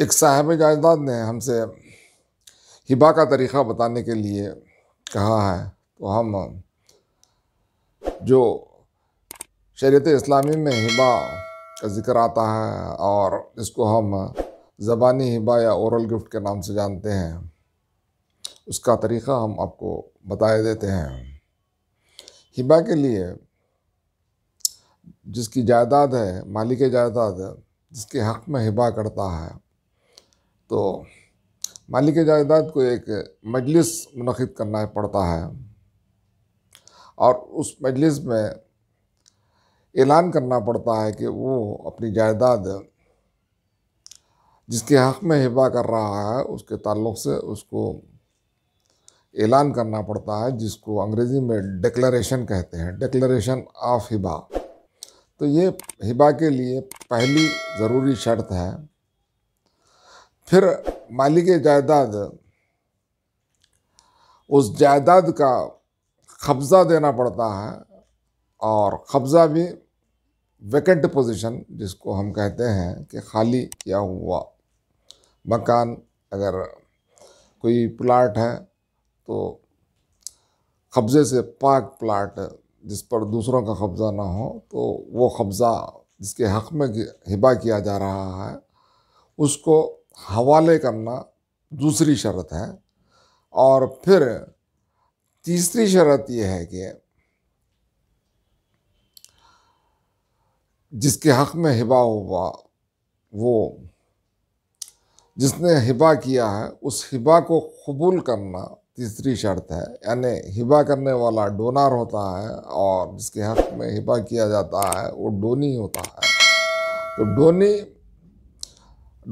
एक साहब जायदाद ने हमसे हिबा का तरीक़ा बताने के लिए कहा है तो हम जो शरीत इस्लामी में हिबा का ज़िक्र आता है और इसको हम ज़बानी हिबा या औरल गिफ्ट के नाम से जानते हैं उसका तरीक़ा हम आपको बताए देते हैं हिबा के लिए जिसकी जायदाद है मालिक जायदाद जिसके हक़ में हिबा करता है तो मालिक जायदाद को एक मजलिस मनद करना पड़ता है और उस मजलिस में ऐलान करना पड़ता है कि वो अपनी जायदाद जिसके हक़ में हिबा कर रहा है उसके ताल्लुक से उसको ऐलान करना पड़ता है जिसको अंग्रेज़ी में डिक्लेरेशन कहते हैं डिक्लेरेशन ऑफ हिबा तो ये हिबा के लिए पहली ज़रूरी शर्त है फिर मालिक जायदाद उस जायदाद का कब्ज़ा देना पड़ता है और कब्ज़ा भी वैकेंट पोजीशन जिसको हम कहते हैं कि खाली किया हुआ मकान अगर कोई प्लाट है तो कब्ज़े से पाक प्लाट जिस पर दूसरों का कब्ज़ा ना हो तो वो कब्ज़ा जिसके हक़ में हिबा किया जा रहा है उसको हवाले करना दूसरी शर्त है और फिर तीसरी शर्त यह है कि जिसके हक़ में हिबा हुआ वो जिसने हिबा किया है उस हिबा को कबूल करना तीसरी शर्त है यानी हिबा करने वाला डोनार होता है और जिसके हक़ में हिबा किया जाता है वो डोनी होता है तो डोनी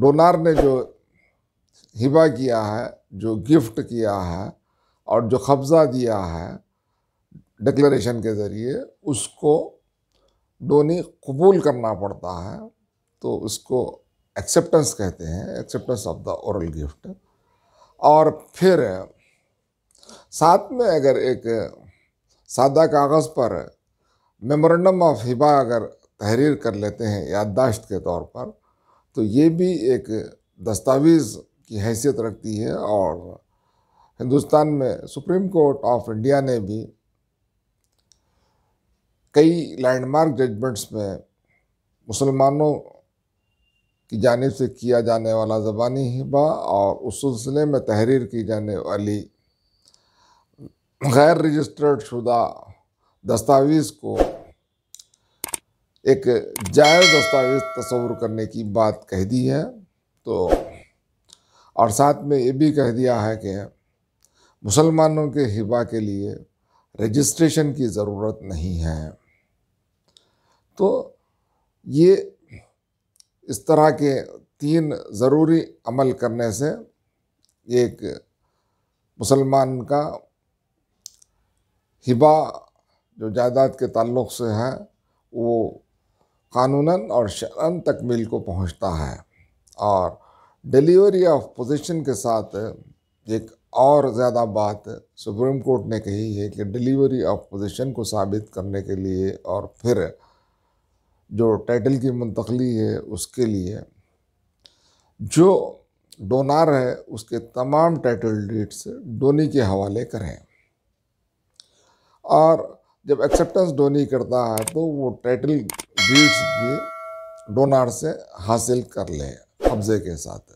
डोनार ने जो हिबा किया है जो गिफ्ट किया है और जो कब्ज़ा दिया है डिक्लेरेशन के ज़रिए उसको डोनी कबूल करना पड़ता है तो उसको एक्सेप्टेंस कहते हैं acceptance of the aural gift और फिर साथ में अगर एक सादा कागज़ पर मेमोरेंडम ऑफ हिबा अगर तहरीर कर लेते हैं याददाश्त के तौर पर तो ये भी एक दस्तावेज़ की हैसियत रखती है और हिंदुस्तान में सुप्रीम कोर्ट ऑफ इंडिया ने भी कई लैंडमार्क जजमेंट्स में मुसलमानों की जानब से किया जाने वाला ज़बानी हिबा और उस सिलसिले में तहरीर की जाने वाली गैर रजिस्टर्ड शुदा दस्तावेज़ को एक जायज़ दस्तावेज तस्वर करने की बात कह दी है तो और साथ में ये भी कह दिया है कि मुसलमानों के हिबा के लिए रजिस्ट्रेशन की ज़रूरत नहीं है तो ये इस तरह के तीन ज़रूरी अमल करने से एक मुसलमान का हिबा जो जायदाद के ताल्लुक़ से है वो कानूनन और शरण तकमील को पहुंचता है और डिलीवरी ऑफ पोजीशन के साथ एक और ज़्यादा बात सुप्रीम कोर्ट ने कही है कि डिलीवरी ऑफ पोजीशन को साबित करने के लिए और फिर जो टाइटल की मुंतकली है उसके लिए जो डोनार है उसके तमाम टाइटल डीट्स डोनी के हवाले करें और जब एक्सेप्टेंस डोनी करता है तो वो टाइटल बीट्स भी डोनार से हासिल कर लें कब्जे के साथ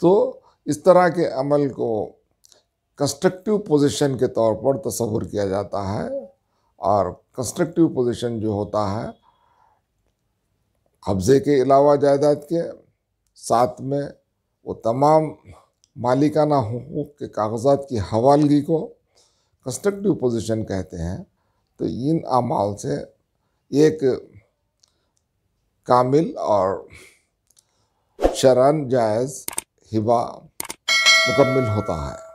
तो इस तरह के अमल को कंस्ट्रक्टिव पोजीशन के तौर पर तस्वुर किया जाता है और कंस्ट्रक्टिव पोजीशन जो होता है कब्ज़े के अलावा जायदाद के साथ में वो तमाम मालिकाना हकूक़ के कागजात की हवालगी को कंस्ट्रक्टिव पोजीशन कहते हैं तो इन अमाल से एक कामिल और शरण जायज़ हिबा मुकम्मल होता है